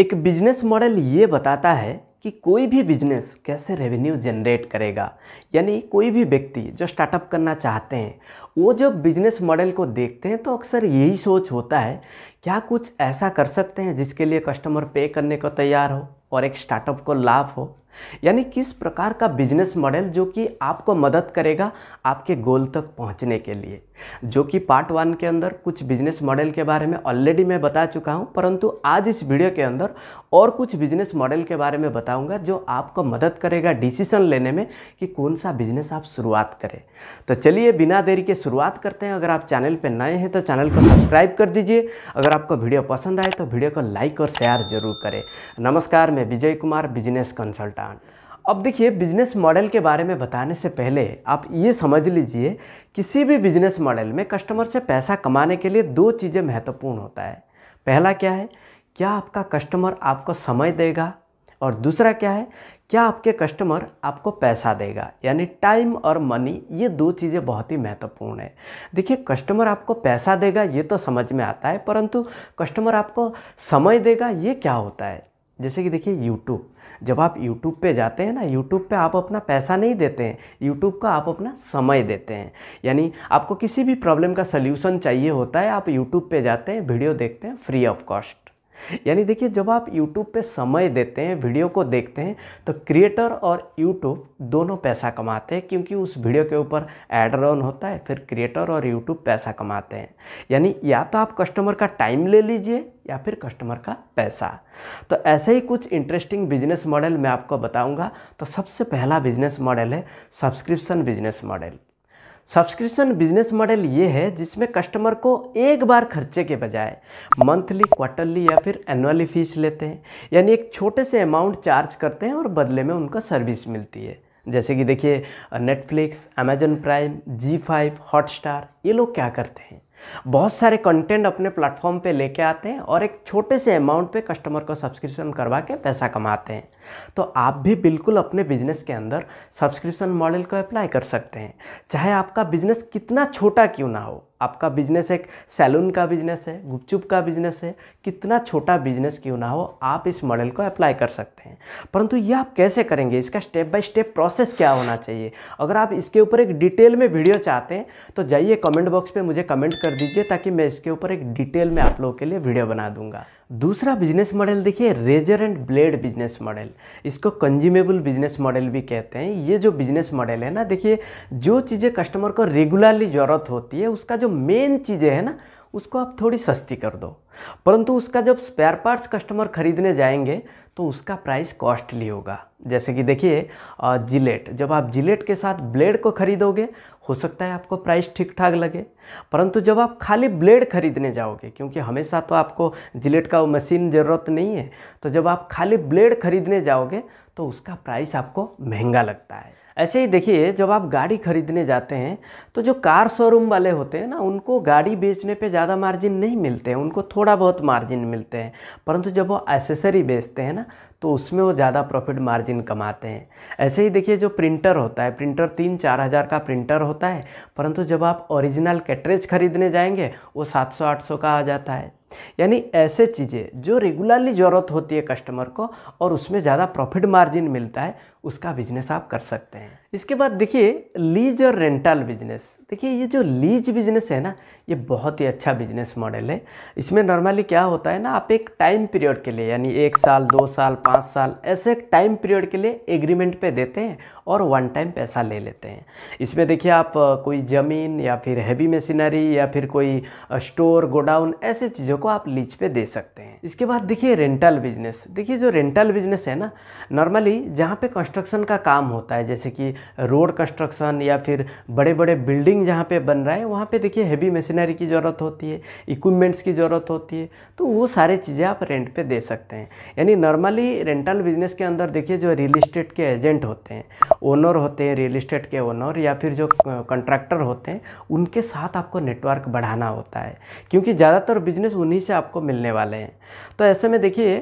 एक business model ये बताता है कि कोई भी बिजनेस कैसे रेवेन्यू जनरेट करेगा यानी कोई भी व्यक्ति जो स्टार्टअप करना चाहते हैं वो जो बिजनेस मॉडल को देखते हैं तो अक्सर यही सोच होता है क्या कुछ ऐसा कर सकते हैं जिसके लिए कस्टमर पे करने को तैयार हो और एक स्टार्टअप को लाभ हो यानी किस प्रकार का बिजनेस मॉडल जो कि आपको मदद करेगा आपके गोल तक पहुंचने के लिए जो कि पार्ट वन के अंदर कुछ बिजनेस मॉडल के बारे में ऑलरेडी मैं बता चुका हूं परंतु आज इस वीडियो के अंदर और कुछ बिजनेस मॉडल के बारे में बताऊंगा जो आपको मदद करेगा डिसीजन लेने में कि कौन सा बिजनेस आप शुरुआत करें तो चलिए बिना देरी के शुरुआत करते हैं अगर आप चैनल पर नए हैं तो चैनल को सब्सक्राइब कर दीजिए अगर आपको वीडियो पसंद आए तो वीडियो को लाइक और शेयर जरूर करें नमस्कार मैं Vijay Kumar business consultant pattern अब देखिए बिजनेस मॉडल के बारे में बताने से पहले आप ये समझ लीजिए किसी भी बिजनेस मॉडल में कस्टमर से पैसा कमाने के लिए दो चीज़ें महत्वपूर्ण होता है पहला क्या है क्या आपका कस्टमर आपको समय देगा और दूसरा क्या है क्या आपके कस्टमर आपको पैसा देगा यानी टाइम और मनी ये दो चीज़ें बहुत ही महत्वपूर्ण है देखिए कस्टमर आपको पैसा देगा ये तो समझ में आता है परंतु कस्टमर आपको समय देगा ये क्या होता है जैसे कि देखिए यूट्यूब जब आप यूट्यूब पे जाते हैं ना यूट्यूब पे आप अपना पैसा नहीं देते हैं यूट्यूब का आप अपना समय देते हैं यानी आपको किसी भी प्रॉब्लम का सल्यूशन चाहिए होता है आप यूट्यूब पे जाते हैं वीडियो देखते हैं फ्री ऑफ कॉस्ट यानी देखिए जब आप यूट्यूब पे समय देते हैं वीडियो को देखते हैं तो क्रिएटर और यूट्यूब दोनों पैसा कमाते हैं क्योंकि उस वीडियो के ऊपर एड रन होता है फिर क्रिएटर और यूट्यूब पैसा कमाते हैं यानी या तो आप कस्टमर का टाइम ले लीजिए या फिर कस्टमर का पैसा तो ऐसे ही कुछ इंटरेस्टिंग बिजनेस मॉडल मैं आपको बताऊंगा तो सबसे पहला बिजनेस मॉडल है subscription business model subscription business model ये है जिसमें कस्टमर को एक बार खर्चे के बजाय मंथली क्वार्टरली या फिर एनुअली फीस लेते हैं यानी एक छोटे से अमाउंट चार्ज करते हैं और बदले में उनका सर्विस मिलती है जैसे कि देखिए Netflix Amazon Prime Zee five Hotstar ये लोग क्या करते हैं बहुत सारे कंटेंट अपने प्लेटफॉर्म पे लेके आते हैं और एक छोटे से अमाउंट पे कस्टमर को सब्सक्रिप्शन करवा के पैसा कमाते हैं तो आप भी बिल्कुल अपने बिजनेस के अंदर सब्सक्रिप्शन मॉडल को अप्लाई कर सकते हैं चाहे आपका बिजनेस कितना छोटा क्यों ना हो आपका बिजनेस एक सैलून का बिजनेस है गुपचुप का बिजनेस है कितना छोटा बिजनेस क्यों ना हो आप इस मॉडल को अप्लाई कर सकते हैं परंतु यह आप कैसे करेंगे इसका स्टेप बाय स्टेप प्रोसेस क्या होना चाहिए अगर आप इसके ऊपर एक डिटेल में वीडियो चाहते हैं तो जाइए कमेंट बॉक्स में मुझे कमेंट कर दीजिए ताकि मैं इसके ऊपर एक डिटेल में आप लोगों के लिए वीडियो बना दूंगा दूसरा बिजनेस मॉडल देखिए razor and blade business model इसको कंज्यूमेबल बिजनेस मॉडल भी कहते हैं ये जो बिजनेस मॉडल है ना देखिए जो चीज़ें कस्टमर को रेगुलरली ज़रूरत होती है उसका जो मेन चीज़ें हैं ना उसको आप थोड़ी सस्ती कर दो परंतु उसका जब स्पेयर पार्ट्स कस्टमर खरीदने जाएंगे तो उसका प्राइस कॉस्टली होगा जैसे कि देखिए जिलेट जब आप जिलेट के साथ ब्लेड को खरीदोगे हो सकता है आपको प्राइस ठीक ठाक लगे परंतु जब आप खाली ब्लेड खरीदने जाओगे क्योंकि हमेशा तो आपको जिलेट का मशीन ज़रूरत नहीं है तो जब आप खाली ब्लेड खरीदने जाओगे तो उसका प्राइस आपको महंगा लगता है ऐसे ही देखिए जब आप गाड़ी खरीदने जाते हैं तो जो कार शोरूम वाले होते हैं ना उनको गाड़ी बेचने पे ज़्यादा मार्जिन नहीं मिलते हैं उनको थोड़ा बहुत मार्जिन मिलते हैं परंतु जब वो एसेसरी बेचते हैं ना तो उसमें वो ज़्यादा प्रॉफिट मार्जिन कमाते हैं ऐसे ही देखिए जो प्रिंटर होता है प्रिंटर तीन चार हज़ार का प्रिंटर होता है परंतु जब आप ओरिजिनल कैटरेज खरीदने जाएंगे वो सात सौ आठ सौ का आ जाता है यानी ऐसे चीज़ें जो रेगुलरली ज़रूरत होती है कस्टमर को और उसमें ज़्यादा प्रॉफिट मार्जिन मिलता है उसका बिजनेस आप कर सकते हैं इसके बाद देखिए लीज और रेंटल बिजनेस देखिए ये जो लीज बिजनेस है ना ये बहुत ही अच्छा बिजनेस मॉडल है इसमें नॉर्मली क्या होता है ना आप एक टाइम पीरियड के लिए यानी एक साल दो साल पाँच साल ऐसे एक टाइम पीरियड के लिए एग्रीमेंट पे देते हैं और वन टाइम पैसा ले लेते हैं इसमें देखिए आप कोई ज़मीन या फिर हैवी मशीनरी या फिर कोई स्टोर गोडाउन ऐसे चीज़ों को आप लीज पे दे सकते हैं इसके बाद देखिए रेंटल बिजनेस देखिए जो रेंटल बिजनेस है ना नॉर्मली जहाँ पे कंस्ट्रक्शन का काम होता है जैसे कि रोड कंस्ट्रक्शन या फिर बड़े बड़े बिल्डिंग जहाँ पे बन रहा है वहाँ पे देखिए हैवी मशीनरी की ज़रूरत होती है इक्विपमेंट्स की ज़रूरत होती है तो वो सारे चीज़ें आप रेंट पे दे सकते हैं यानी नॉर्मली रेंटल बिजनेस के अंदर देखिए जो रियल इस्टेट के एजेंट होते हैं ओनर होते हैं रियल इस्टेट के ओनर या फिर जो कॉन्ट्रैक्टर होते हैं उनके साथ आपको नेटवर्क बढ़ाना होता है क्योंकि ज़्यादातर बिजनेस उन्हीं से आपको मिलने वाले हैं तो ऐसे में देखिए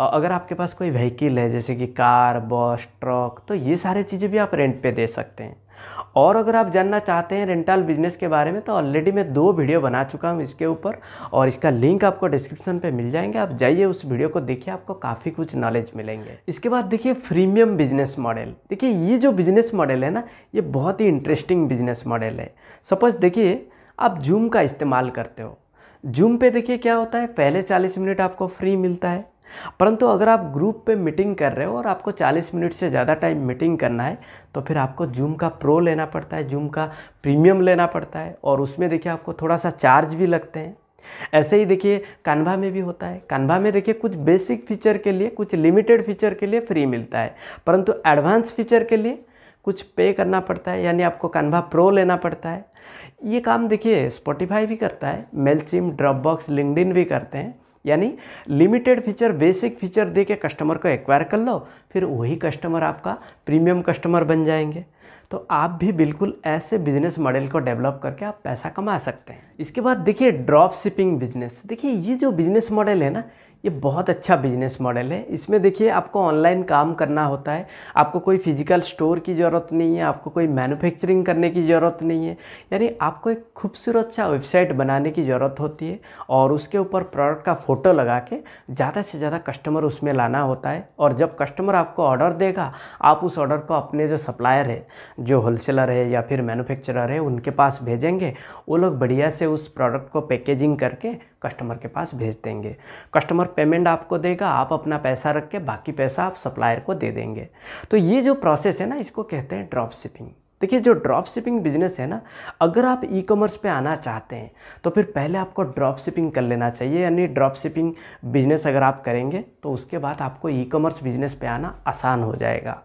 अगर आपके पास कोई व्हीकिल है जैसे कि कार बस ट्रक तो ये सारी चीज़ें भी आप रेंट रेंट पे दे सकते हैं और अगर आप जानना चाहते हैं रेंटल बिजनेस के बारे में तो ऑलरेडी मैं दो वीडियो बना चुका हूँ इसके ऊपर और इसका लिंक आपको डिस्क्रिप्शन पे मिल जाएंगे आप जाइए उस वीडियो को देखिए आपको काफ़ी कुछ नॉलेज मिलेंगे इसके बाद देखिए फ्रीमियम बिजनेस मॉडल देखिए ये जो बिजनेस मॉडल है ना ये बहुत ही इंटरेस्टिंग बिजनेस मॉडल है सपोज देखिए आप जूम का इस्तेमाल करते हो जूम पे देखिए क्या होता है पहले 40 मिनट आपको फ्री मिलता है परंतु अगर आप ग्रुप पे मीटिंग कर रहे हो और आपको 40 मिनट से ज़्यादा टाइम मीटिंग करना है तो फिर आपको जूम का प्रो लेना पड़ता है जूम का प्रीमियम लेना पड़ता है और उसमें देखिए आपको थोड़ा सा चार्ज भी लगते हैं ऐसे ही देखिए कानवा में भी होता है कानवा में देखिए कुछ बेसिक फीचर के लिए कुछ लिमिटेड फीचर के लिए फ्री मिलता है परंतु एडवांस फीचर के लिए कुछ पे करना पड़ता है यानी आपको कानवा प्रो लेना पड़ता है ये काम देखिए स्पॉटिफाई भी करता है मेलचिम ड्रॉपबॉक्स लिंकडिन भी करते हैं यानी लिमिटेड फीचर बेसिक फीचर दे के कस्टमर को एक्वायर कर लो फिर वही कस्टमर आपका प्रीमियम कस्टमर बन जाएंगे तो आप भी बिल्कुल ऐसे बिजनेस मॉडल को डेवलप करके आप पैसा कमा सकते हैं इसके बाद देखिए ड्रॉप शिपिंग बिजनेस देखिए ये जो बिजनेस मॉडल है ना ये बहुत अच्छा बिजनेस मॉडल है इसमें देखिए आपको ऑनलाइन काम करना होता है आपको कोई फिजिकल स्टोर की ज़रूरत नहीं है आपको कोई मैन्युफैक्चरिंग करने की ज़रूरत नहीं है यानी आपको एक खूबसूरत सा वेबसाइट बनाने की ज़रूरत होती है और उसके ऊपर प्रोडक्ट का फ़ोटो लगा के ज़्यादा से ज़्यादा कस्टमर उसमें लाना होता है और जब कस्टमर आपको ऑर्डर देगा आप उस ऑर्डर को अपने जो सप्लायर है जो होलसेलर है या फिर मैनुफैक्चरर है उनके पास भेजेंगे वो लोग बढ़िया से उस प्रोडक्ट को पैकेजिंग करके कस्टमर के पास भेज देंगे कस्टमर पेमेंट आपको देगा आप अपना पैसा रख के बाकी पैसा आप सप्लायर को दे देंगे तो ये जो प्रोसेस है ना इसको कहते हैं ड्रॉप शिपिंग देखिए जो ड्रॉप शिपिंग बिजनेस है ना अगर आप ई कॉमर्स पे आना चाहते हैं तो फिर पहले आपको ड्रॉप शिपिंग कर लेना चाहिए यानी ड्रॉप शिपिंग बिजनेस अगर आप करेंगे तो उसके बाद आपको ई कॉमर्स बिजनेस पे आना आसान हो जाएगा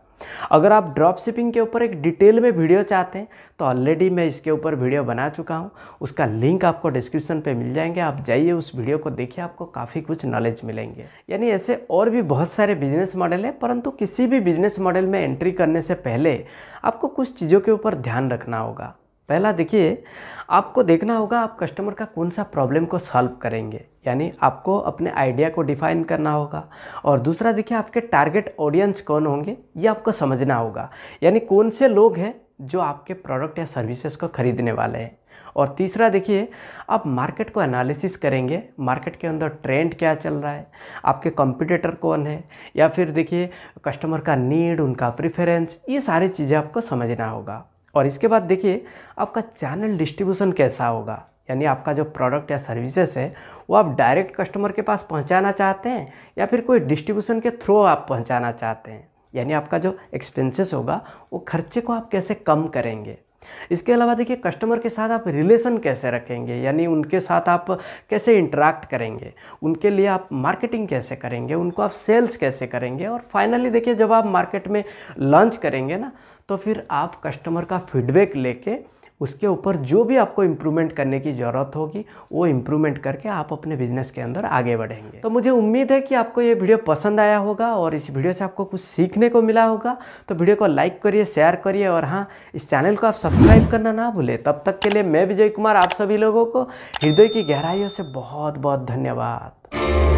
अगर आप ड्रॉप शिपिंग के ऊपर एक डिटेल में वीडियो चाहते हैं तो ऑलरेडी मैं इसके ऊपर वीडियो बना चुका हूँ उसका लिंक आपको डिस्क्रिप्शन पे मिल जाएंगे आप जाइए उस वीडियो को देखिए आपको काफ़ी कुछ नॉलेज मिलेंगे यानी ऐसे और भी बहुत सारे बिजनेस मॉडल हैं परंतु किसी भी बिजनेस मॉडल में एंट्री करने से पहले आपको कुछ चीज़ों के ऊपर ध्यान रखना होगा पहला देखिए आपको देखना होगा आप कस्टमर का कौन सा प्रॉब्लम को सॉल्व करेंगे यानी आपको अपने आइडिया को डिफाइन करना होगा और दूसरा देखिए आपके टारगेट ऑडियंस कौन होंगे ये आपको समझना होगा यानी कौन से लोग हैं जो आपके प्रोडक्ट या सर्विसेज को खरीदने वाले हैं और तीसरा देखिए आप मार्केट को एनालिसिस करेंगे मार्केट के अंदर ट्रेंड क्या चल रहा है आपके कंपटीटर कौन है या फिर देखिए कस्टमर का नीड उनका प्रिफरेंस ये सारी चीज़ें आपको समझना होगा और इसके बाद देखिए आपका चैनल डिस्ट्रीब्यूशन कैसा होगा यानी आपका जो प्रोडक्ट या सर्विसेज है वो आप डायरेक्ट कस्टमर के पास पहुंचाना चाहते हैं या फिर कोई डिस्ट्रीब्यूशन के थ्रू आप पहुंचाना चाहते हैं यानी आपका जो एक्सपेंसेस होगा वो खर्चे को आप कैसे कम करेंगे इसके अलावा देखिए कस्टमर के साथ आप रिलेशन कैसे रखेंगे यानी उनके साथ आप कैसे इंटरेक्ट करेंगे उनके लिए आप मार्केटिंग कैसे करेंगे उनको आप सेल्स कैसे करेंगे और फाइनली देखिए जब आप मार्केट में लॉन्च करेंगे ना तो फिर आप कस्टमर का फीडबैक लेके उसके ऊपर जो भी आपको इम्प्रूवमेंट करने की ज़रूरत होगी वो इम्प्रूवमेंट करके आप अपने बिजनेस के अंदर आगे बढ़ेंगे तो मुझे उम्मीद है कि आपको ये वीडियो पसंद आया होगा और इस वीडियो से आपको कुछ सीखने को मिला होगा तो वीडियो को लाइक करिए शेयर करिए और हाँ इस चैनल को आप सब्सक्राइब करना ना भूलें तब तक के लिए मैं विजय कुमार आप सभी लोगों को हृदय की गहराइयों से बहुत बहुत धन्यवाद